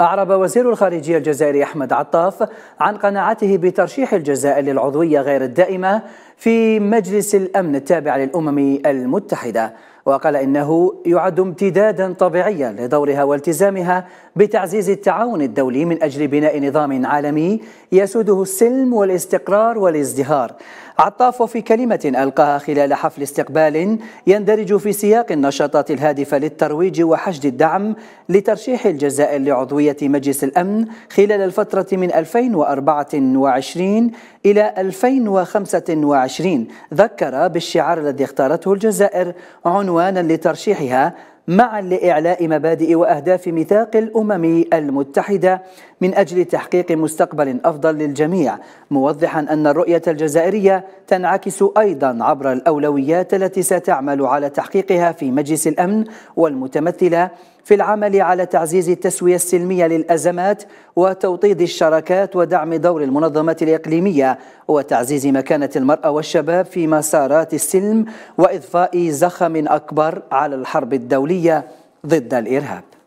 أعرب وزير الخارجية الجزائري أحمد عطاف عن قناعته بترشيح الجزائر للعضوية غير الدائمة في مجلس الأمن التابع للأمم المتحدة وقال إنه يعد امتدادا طبيعيا لدورها والتزامها بتعزيز التعاون الدولي من أجل بناء نظام عالمي يسوده السلم والاستقرار والازدهار عطاف في كلمة ألقاها خلال حفل استقبال يندرج في سياق النشاطات الهادفة للترويج وحشد الدعم لترشيح الجزائر لعضوية مجلس الأمن خلال الفترة من 2024 إلى 2025 ذكر بالشعار الذي اختارته الجزائر عنوان عنوانا لترشيحها معا لإعلاء مبادئ وأهداف ميثاق الأمم المتحدة من أجل تحقيق مستقبل أفضل للجميع موضحا أن الرؤية الجزائرية تنعكس أيضا عبر الأولويات التي ستعمل على تحقيقها في مجلس الأمن والمتمثلة في العمل على تعزيز التسوية السلمية للأزمات وتوطيد الشراكات ودعم دور المنظمات الإقليمية وتعزيز مكانة المرأة والشباب في مسارات السلم وإضفاء زخم أكبر على الحرب الدولية الدولية ضد الإرهاب